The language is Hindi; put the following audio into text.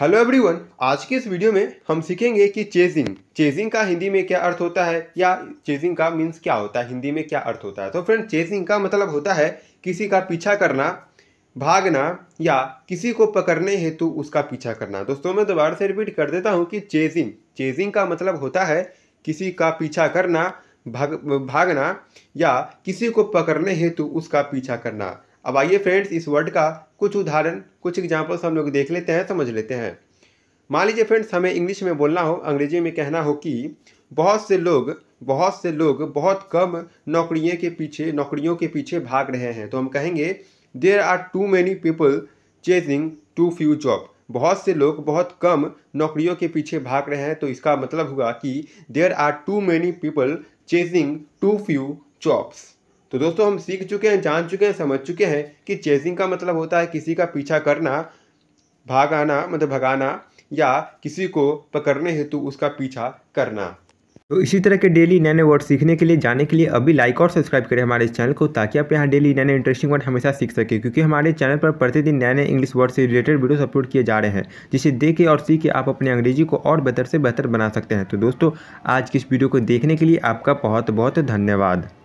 हेलो एवरीवन आज के इस वीडियो में हम सीखेंगे कि चेजिंग चेजिंग का हिंदी में क्या अर्थ होता है या चेजिंग का मीन्स क्या होता है हिंदी में क्या अर्थ होता है तो फ्रेंड चेजिंग का मतलब होता है किसी का पीछा करना भागना या किसी को पकड़ने हेतु उसका पीछा करना दोस्तों मैं दोबारा से रिपीट कर देता हूँ कि चेजिंग चेजिंग का मतलब होता है किसी का पीछा करना भाग भागना या किसी को पकड़ने हेतु उसका पीछा करना अब आइए फ्रेंड्स इस वर्ड का कुछ उदाहरण कुछ एग्जाम्पल्स हम लोग देख लेते हैं समझ लेते हैं मान लीजिए फ्रेंड्स हमें इंग्लिश में बोलना हो अंग्रेजी में कहना हो कि बहुत से लोग बहुत से लोग बहुत कम नौकरियों के पीछे नौकरियों के पीछे भाग रहे हैं तो हम कहेंगे there are too many people chasing too few job बहुत से लोग बहुत कम नौकरियों के पीछे भाग रहे हैं तो इसका मतलब हुआ कि there are too many people chasing too few jobs तो दोस्तों हम सीख चुके हैं जान चुके हैं समझ चुके हैं कि चेजिंग का मतलब होता है किसी का पीछा करना भागाना मतलब भगाना या किसी को पकड़ने हेतु उसका पीछा करना तो इसी तरह के डेली नए नए वर्ड सीखने के लिए जाने के लिए अभी लाइक और सब्सक्राइब करें हमारे इस चैनल को ताकि आप यहाँ डेली नए नए इंटरेस्टिंग वर्ड हमेशा सीख सकें क्योंकि हमारे चैनल पर प्रतिदिन नए नए इंग्लिश वर्ड से रिलेटेड वीडियोस अपलोड किए जा रहे हैं जिसे देख के और सीख के आप अपने अंग्रेजी को और बेहतर से बेहतर बना सकते हैं तो दोस्तों आज की इस वीडियो को देखने के लिए आपका बहुत बहुत धन्यवाद